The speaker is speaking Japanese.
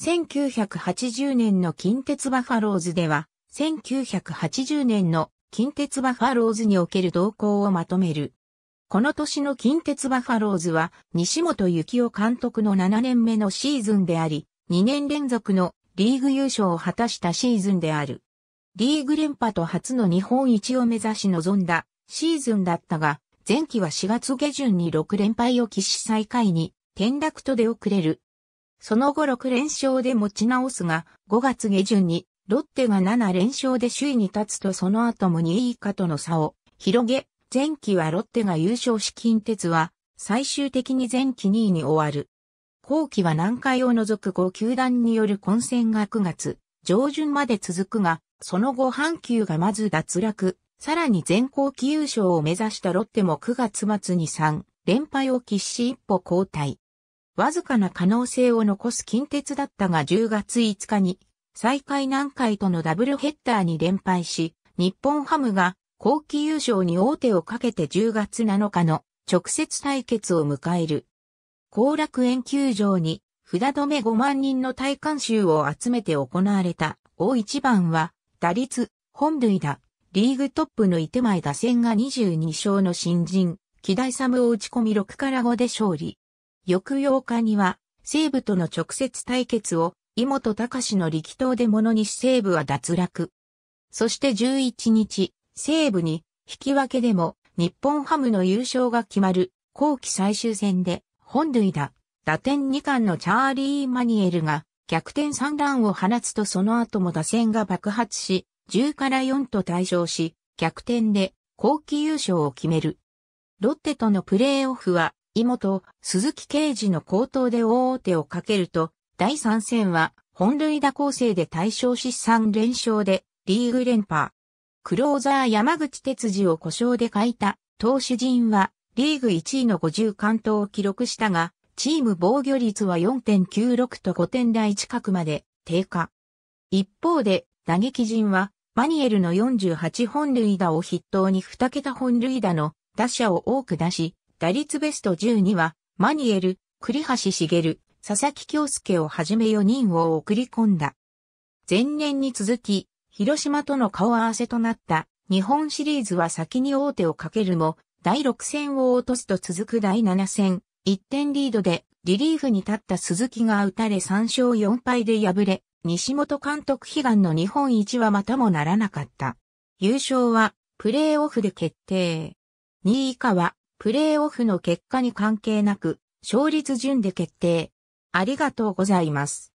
1980年の近鉄バファローズでは、1980年の近鉄バファローズにおける動向をまとめる。この年の近鉄バファローズは、西本幸雄監督の7年目のシーズンであり、2年連続のリーグ優勝を果たしたシーズンである。リーグ連覇と初の日本一を目指し臨んだシーズンだったが、前期は4月下旬に6連敗を喫し最下位に転落と出遅れるその後6連勝で持ち直すが、5月下旬にロッテが7連勝で首位に立つとその後も2位以下との差を広げ、前期はロッテが優勝し近鉄は最終的に前期2位に終わる。後期は南海を除く5球団による混戦が9月上旬まで続くが、その後阪急がまず脱落、さらに全後期優勝を目指したロッテも9月末に3連敗を喫し一歩後退。わずかな可能性を残す近鉄だったが10月5日に、最下位南海とのダブルヘッダーに連敗し、日本ハムが後期優勝に王手をかけて10月7日の直接対決を迎える。後楽園球場に札止め5万人の体観集を集めて行われた大一番は打率、本塁打、リーグトップの手前打線が22勝の新人、木大サムを打ち込み6から5で勝利。翌8日には、西武との直接対決を、井本隆の力投でものにし西武は脱落。そして11日、西武に、引き分けでも、日本ハムの優勝が決まる、後期最終戦で、本塁打、打点2冠のチャーリー・マニエルが、逆転3ランを放つとその後も打線が爆発し、10から4と対象し、逆転で、後期優勝を決める。ロッテとのプレーオフは、妹、鈴木刑事の高頭で大手をかけると、第3戦は本塁打構成で対象失3連勝でリーグ連覇。クローザー山口哲司を故障で書いた投手陣はリーグ1位の50完投を記録したが、チーム防御率は4.96と5点台近くまで低下。一方で打撃陣はマニエルの48本塁打を筆頭に2桁本塁打の打者を多く出し、打率ベスト12は、マニエル、栗橋茂、佐々木京介をはじめ4人を送り込んだ。前年に続き、広島との顔合わせとなった日本シリーズは先に大手をかけるも、第6戦を落とすと続く第7戦、1点リードでリリーフに立った鈴木が打たれ3勝4敗で敗れ、西本監督悲願の日本一はまたもならなかった。優勝はプレーオフで決定。2位以下はプレーオフの結果に関係なく、勝率順で決定。ありがとうございます。